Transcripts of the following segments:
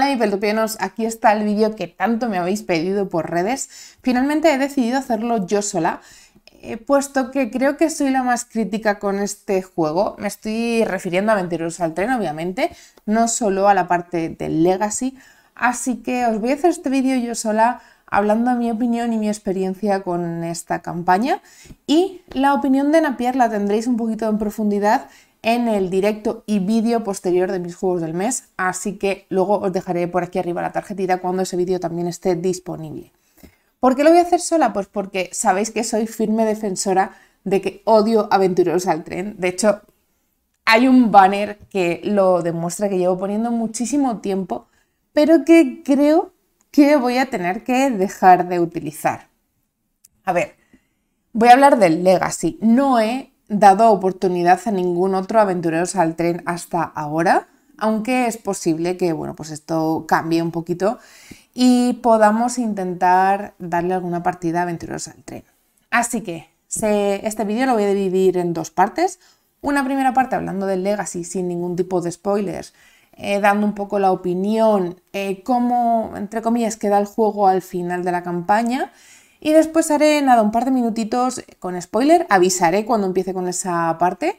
Hola mi aquí está el vídeo que tanto me habéis pedido por redes. Finalmente he decidido hacerlo yo sola, eh, puesto que creo que soy la más crítica con este juego. Me estoy refiriendo a Venturos al Tren, obviamente, no solo a la parte del Legacy. Así que os voy a hacer este vídeo yo sola hablando de mi opinión y mi experiencia con esta campaña. Y la opinión de Napier la tendréis un poquito en profundidad en el directo y vídeo posterior de mis juegos del mes, así que luego os dejaré por aquí arriba la tarjetita cuando ese vídeo también esté disponible. ¿Por qué lo voy a hacer sola? Pues porque sabéis que soy firme defensora de que odio aventureros al tren. De hecho, hay un banner que lo demuestra que llevo poniendo muchísimo tiempo, pero que creo que voy a tener que dejar de utilizar. A ver, voy a hablar del Legacy. No he dado oportunidad a ningún otro Aventureros al Tren hasta ahora, aunque es posible que bueno, pues esto cambie un poquito y podamos intentar darle alguna partida a Aventureros al Tren. Así que este vídeo lo voy a dividir en dos partes. Una primera parte hablando del Legacy sin ningún tipo de spoilers, eh, dando un poco la opinión, eh, cómo, entre comillas, queda el juego al final de la campaña y después haré, nada, un par de minutitos con spoiler, avisaré cuando empiece con esa parte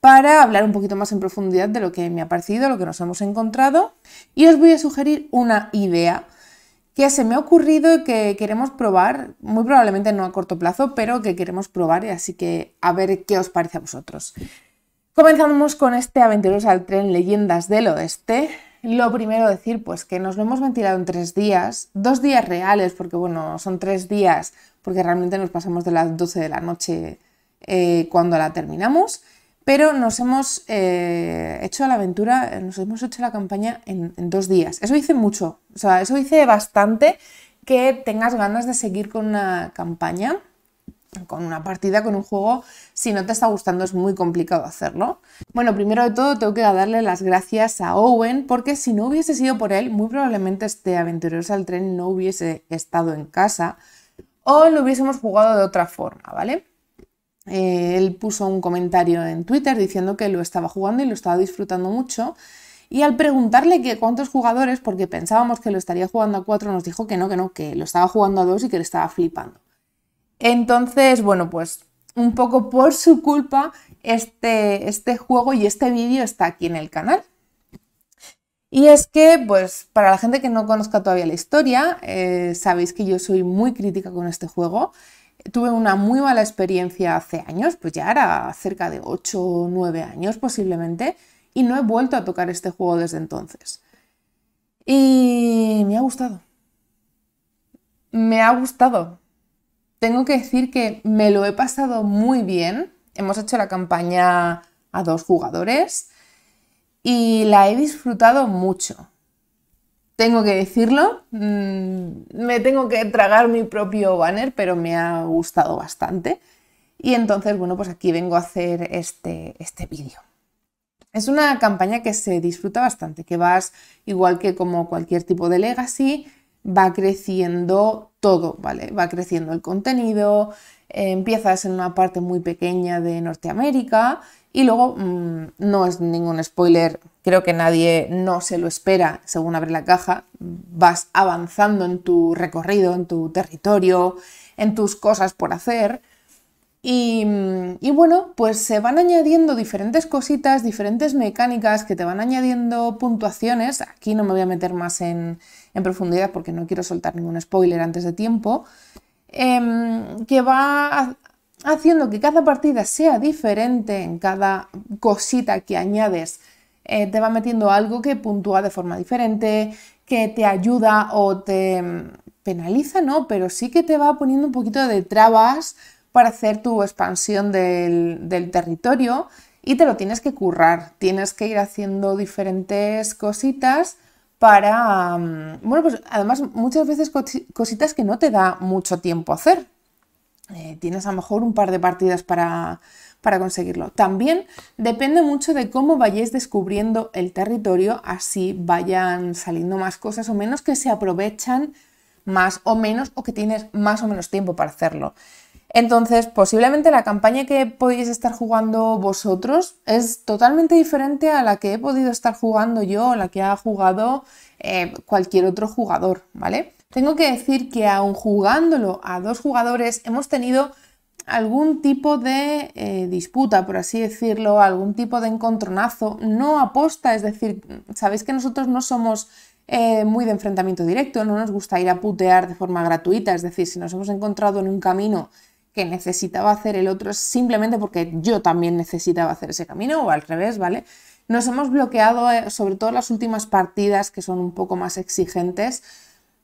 para hablar un poquito más en profundidad de lo que me ha parecido, lo que nos hemos encontrado. Y os voy a sugerir una idea que se me ha ocurrido y que queremos probar, muy probablemente no a corto plazo, pero que queremos probar, así que a ver qué os parece a vosotros. Comenzamos con este aventuroso al Tren Leyendas del Oeste, lo primero decir, pues que nos lo hemos ventilado en tres días, dos días reales, porque bueno, son tres días, porque realmente nos pasamos de las 12 de la noche eh, cuando la terminamos, pero nos hemos eh, hecho la aventura, nos hemos hecho la campaña en, en dos días. Eso hice mucho, o sea, eso hice bastante que tengas ganas de seguir con una campaña con una partida, con un juego, si no te está gustando es muy complicado hacerlo. Bueno, primero de todo tengo que darle las gracias a Owen porque si no hubiese sido por él, muy probablemente este Aventureros al Tren no hubiese estado en casa o lo hubiésemos jugado de otra forma, ¿vale? Eh, él puso un comentario en Twitter diciendo que lo estaba jugando y lo estaba disfrutando mucho y al preguntarle cuántos jugadores, porque pensábamos que lo estaría jugando a cuatro, nos dijo que no, que no, que lo estaba jugando a dos y que le estaba flipando. Entonces, bueno, pues un poco por su culpa, este, este juego y este vídeo está aquí en el canal. Y es que, pues, para la gente que no conozca todavía la historia, eh, sabéis que yo soy muy crítica con este juego. Tuve una muy mala experiencia hace años, pues ya era cerca de 8 o 9 años posiblemente, y no he vuelto a tocar este juego desde entonces. Y me ha gustado. Me ha gustado tengo que decir que me lo he pasado muy bien. Hemos hecho la campaña a dos jugadores y la he disfrutado mucho. Tengo que decirlo, mm, me tengo que tragar mi propio banner, pero me ha gustado bastante. Y entonces, bueno, pues aquí vengo a hacer este, este vídeo. Es una campaña que se disfruta bastante, que vas igual que como cualquier tipo de legacy, va creciendo todo, ¿vale? Va creciendo el contenido, eh, empiezas en una parte muy pequeña de Norteamérica y luego mm, no es ningún spoiler, creo que nadie no se lo espera según abre la caja, vas avanzando en tu recorrido, en tu territorio, en tus cosas por hacer y mm, y bueno, pues se van añadiendo diferentes cositas, diferentes mecánicas que te van añadiendo puntuaciones. Aquí no me voy a meter más en, profundidad porque no quiero soltar ningún spoiler antes de tiempo. Em, que va haciendo que cada partida sea diferente en cada cosita que añades. Eh, te va metiendo algo que puntúa de forma diferente, que te ayuda o te mm, penaliza, no, pero sí que te va poniendo un poquito de trabas para hacer tu expansión del, territorio y te lo tienes que currar, tienes que ir haciendo diferentes cositas para, mm, bueno, pues además muchas veces cositas que no te da mucho tiempo hacer. Eh, tienes a lo mejor un par de partidas para, para conseguirlo. También depende mucho de cómo vayáis descubriendo el territorio, así vayan saliendo más cosas o menos que se aprovechan más o menos o que tienes más o menos tiempo para hacerlo. Entonces, posiblemente la campaña que podéis estar jugando vosotros es totalmente diferente a la que he podido estar jugando yo o la que ha jugado eh, cualquier otro jugador, ¿vale? Tengo que decir que aun jugándolo a dos jugadores hemos tenido algún tipo de eh, disputa, por así decirlo, algún tipo de encontronazo, no aposta, es decir, sabéis que nosotros no somos eh, muy de enfrentamiento directo, no nos gusta ir a putear de forma gratuita, es decir, si nos hemos encontrado en un camino que necesitaba hacer el otro simplemente porque yo también necesitaba hacer ese camino o al revés, ¿vale? Nos hemos bloqueado, eh, sobre todo las últimas partidas que son un poco más exigentes,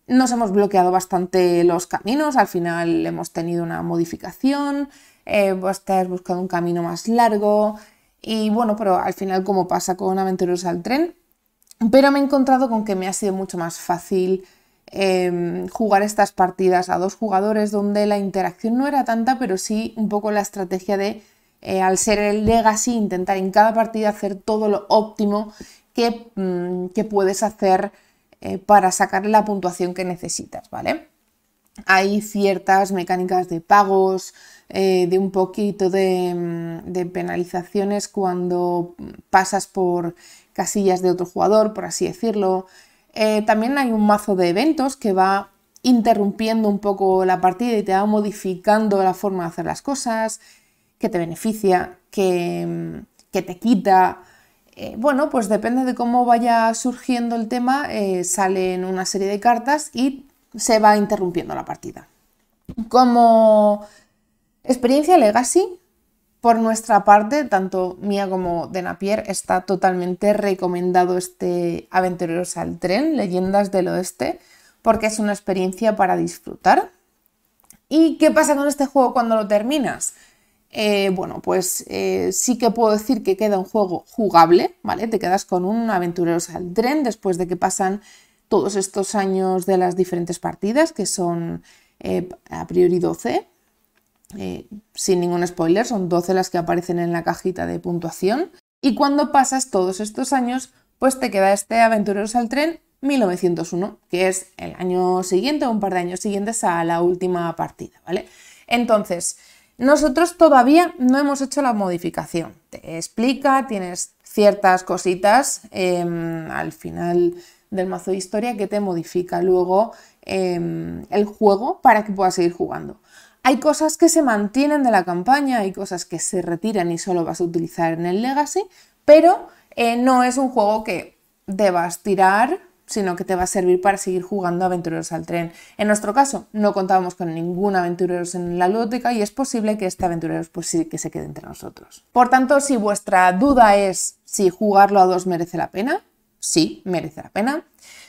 nos hemos bloqueado bastante los caminos, al final hemos tenido una modificación, vos eh, pues te has buscado un camino más largo y bueno, pero al final como pasa con Aventureros al Tren, pero me he encontrado con que me ha sido mucho más fácil Em, jugar estas partidas a dos jugadores donde la interacción no era tanta, pero sí un poco la estrategia de, eh, al ser el legacy, intentar en cada partida hacer todo lo óptimo que, mm, puedes hacer eh, para sacar la puntuación que necesitas, ¿vale? Hay ciertas mecánicas de pagos, eh, de un poquito de mm, penalizaciones cuando mm, pasas por casillas de otro jugador, por así decirlo, eh, también hay un mazo de eventos que va interrumpiendo un poco la partida y te va modificando la forma de hacer las cosas, que te beneficia, que, mm, te quita. Eh, bueno, pues depende de cómo vaya surgiendo el tema, eh, salen una serie de cartas y se va interrumpiendo la partida. Como experiencia legacy, por nuestra parte, tanto mía como de Napier, está totalmente recomendado este Aventureros al Tren, Leyendas del Oeste, porque es una experiencia para disfrutar. ¿Y qué pasa con este juego cuando lo terminas? Eh, bueno, pues eh, sí que puedo decir que queda un juego jugable, ¿vale? Te quedas con un Aventureros al Tren después de que pasan todos estos años de las diferentes partidas, que son eh, a priori 12. Eh, sin ningún spoiler, son 12 las que aparecen en la cajita de puntuación. Y cuando pasas todos estos años, pues te queda este Aventureros al Tren 1901, que es el año siguiente o un par de años siguientes a la última partida, ¿vale? Entonces, nosotros todavía no hemos hecho la modificación. Te explica, tienes ciertas cositas em, al final del mazo de historia que te modifica luego em, el juego para que puedas seguir jugando. Hay cosas que se mantienen de la campaña, hay cosas que se retiran y solo vas a utilizar en el Legacy, pero eh, no es un juego que debas tirar, sino que te va a servir para seguir jugando aventureros al tren. En nuestro caso, no contábamos con ningún aventureros en la lúdica y es posible que este aventureros pues sí que se quede entre nosotros. Por tanto, si vuestra duda es si jugarlo a dos merece la pena, sí, merece la pena.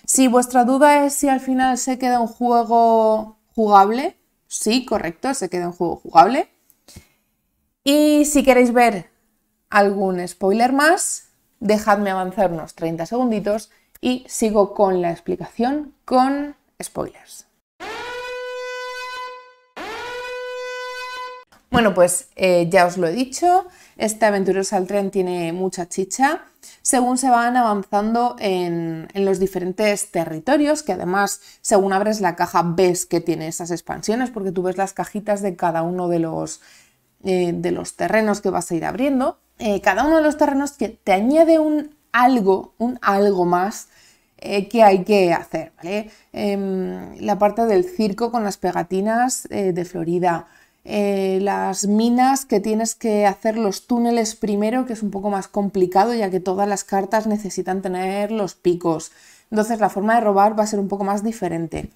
Si vuestra duda es si al final se queda un juego jugable, Sí, correcto, se queda un juego jugable. Y si queréis ver algún spoiler más, dejadme avanzar unos 30 segunditos y sigo con la explicación con spoilers. Bueno, pues eh, ya os lo he dicho, este Aventureros al Tren tiene mucha chicha según se van avanzando en, los diferentes territorios, que además según abres la caja ves que tiene esas expansiones, porque tú ves las cajitas de cada uno de los, eh, de los terrenos que vas a ir abriendo. Eh, cada uno de los terrenos que te añade un algo, un algo más eh, que hay que hacer, em, la parte del circo con las pegatinas de Florida, eh, las minas que tienes que hacer los túneles primero, que es un poco más complicado ya que todas las cartas necesitan tener los picos. Entonces la forma de robar va a ser un poco más diferente.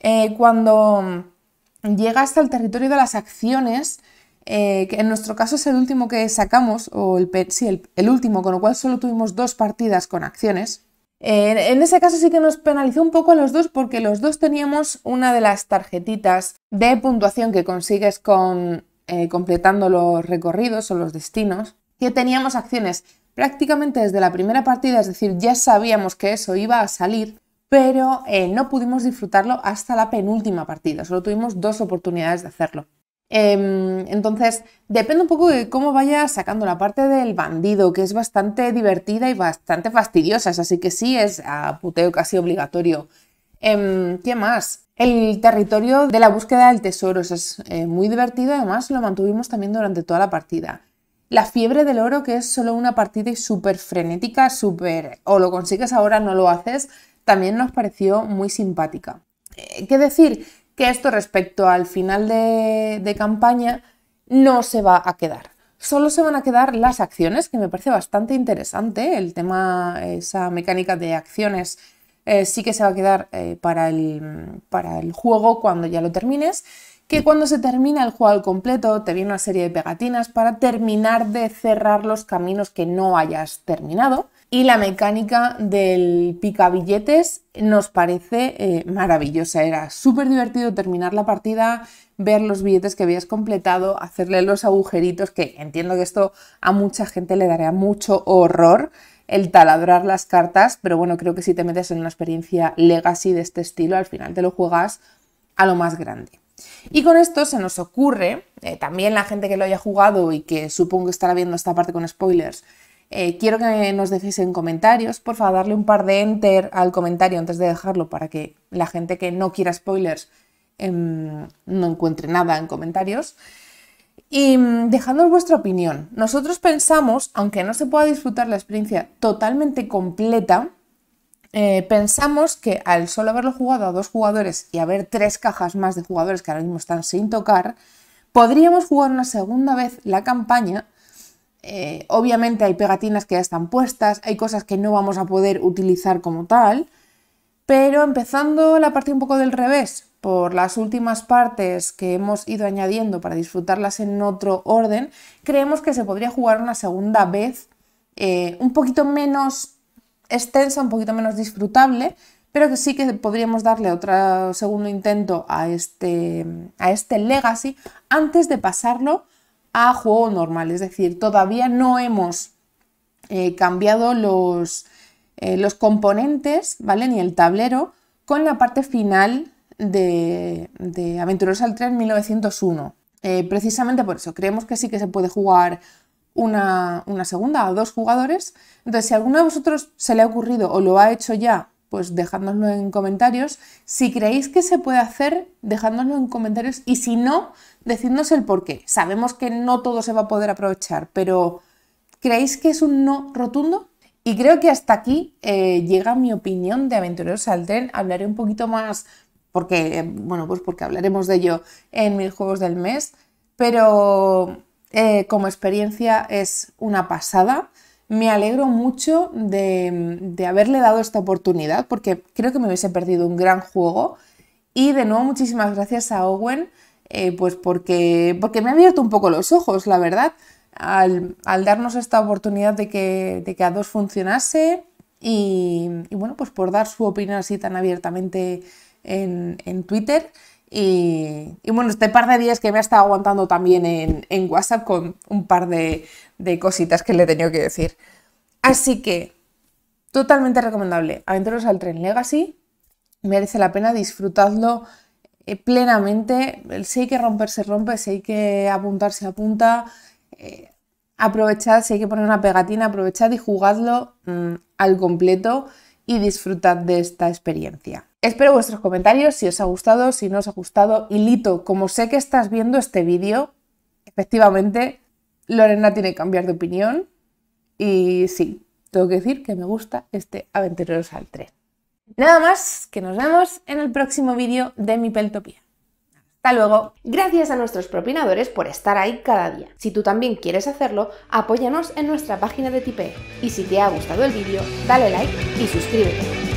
Eh, cuando cuando mm, hasta el territorio de las acciones, eh, que en nuestro caso es el último que sacamos, o el, el último, con lo cual solo tuvimos dos partidas con acciones, en ese caso sí que nos penalizó un poco a los dos porque los dos teníamos una de las tarjetitas de puntuación que consigues con eh, completando los recorridos o los destinos, que teníamos acciones prácticamente desde la primera partida, es decir, ya sabíamos que eso iba a salir, pero eh, no pudimos disfrutarlo hasta la penúltima partida, solo tuvimos dos oportunidades de hacerlo. Em, entonces, depende un poco de cómo vaya sacando la parte del bandido, que es bastante divertida y bastante fastidiosa, así que sí es a puteo casi obligatorio. Em, ¿Qué más? El territorio de la búsqueda del tesoro, es eh, muy divertido, además lo mantuvimos también durante toda la partida. La fiebre del oro, que es solo una partida y súper frenética, súper o lo consigues ahora, no lo haces, también nos pareció muy simpática. Eh, ¿Qué decir? que esto respecto al final de, campaña no se va a quedar solo se van a quedar las acciones, que me parece bastante interesante. El tema, esa mecánica de acciones, eh, sí que se va a quedar eh, para, el, para, el, juego cuando ya lo termines. Que cuando se termina el juego al completo, te viene una serie de pegatinas para terminar de cerrar los caminos que no hayas terminado y la mecánica del picabilletes nos parece eh, maravillosa. Era súper divertido terminar la partida, ver los billetes que habías completado, hacerle los agujeritos, que entiendo que esto a mucha gente le daría mucho horror el taladrar las cartas, pero bueno, creo que si te metes en una experiencia legacy de este estilo, al final te lo juegas a lo más grande. Y con esto se nos ocurre, eh, también la gente que lo haya jugado y que supongo que estará viendo esta parte con spoilers, eh, quiero que nos dejéis en comentarios, por favor, darle un par de enter al comentario antes de dejarlo para que la gente que no quiera spoilers em, no encuentre nada en comentarios. Y mm, dejadnos vuestra opinión. Nosotros pensamos, aunque no se pueda disfrutar la experiencia totalmente completa, eh, pensamos que al solo haberlo jugado a dos jugadores y haber tres cajas más de jugadores que ahora mismo están sin tocar, podríamos jugar una segunda vez la campaña eh, obviamente hay pegatinas que ya están puestas, hay cosas que no vamos a poder utilizar como tal, pero empezando la parte un poco del revés, por las últimas partes que hemos ido añadiendo para disfrutarlas en otro orden, creemos que se podría jugar una segunda vez eh, un poquito menos extensa, un poquito menos disfrutable, pero que sí que podríamos darle otro segundo intento a este, a este legacy antes de pasarlo a juego normal, es decir, todavía no hemos eh, cambiado los, eh, los componentes, ¿vale? Ni el tablero, con la parte final de, de al 3 1901. Eh, precisamente por eso, creemos que sí que se puede jugar una, una segunda a dos jugadores. Entonces, si alguno de vosotros se le ha ocurrido o lo ha hecho ya pues dejándonos en comentarios. Si creéis que se puede hacer, dejándonos en comentarios y si no, decidnos el por qué. Sabemos que no todo se va a poder aprovechar, pero ¿creéis que es un no rotundo? Y creo que hasta aquí eh, llega mi opinión de Aventureros al Tren. Hablaré un poquito más porque, eh, bueno, pues porque hablaremos de ello en mis juegos del mes, pero eh, como experiencia es una pasada me alegro mucho de, haberle dado esta oportunidad porque creo que me hubiese perdido un gran juego. Y de nuevo muchísimas gracias a Owen, eh, pues porque, porque me ha abierto un poco los ojos, la verdad, al, darnos esta oportunidad de que, de que a dos funcionase y, y, bueno, pues por dar su opinión así tan abiertamente en, en Twitter. Y, bueno, este par de días que me ha estado aguantando también en, WhatsApp con un par de, cositas que le he tenido que decir. Así que, totalmente recomendable. Aventuros al tren Legacy, merece la pena, disfrutarlo eh, plenamente. Si hay que romperse, rompe, si hay que apuntarse, apunta. Eh, aprovechad, si hay que poner una pegatina, aprovechad y jugadlo mm, al completo y disfrutad de esta experiencia. Espero vuestros comentarios, si os ha gustado, si no os ha gustado. Y Lito, como sé que estás viendo este vídeo, efectivamente, Lorena tiene que cambiar de opinión. Y sí, tengo que decir que me gusta este Aventureros al 3. Nada más, que nos vemos en el próximo vídeo de mi Peltopía. Hasta luego. Gracias a nuestros propinadores por estar ahí cada día. Si tú también quieres hacerlo, apóyanos en nuestra página de Tipe. Y si te ha gustado el vídeo, dale like y suscríbete.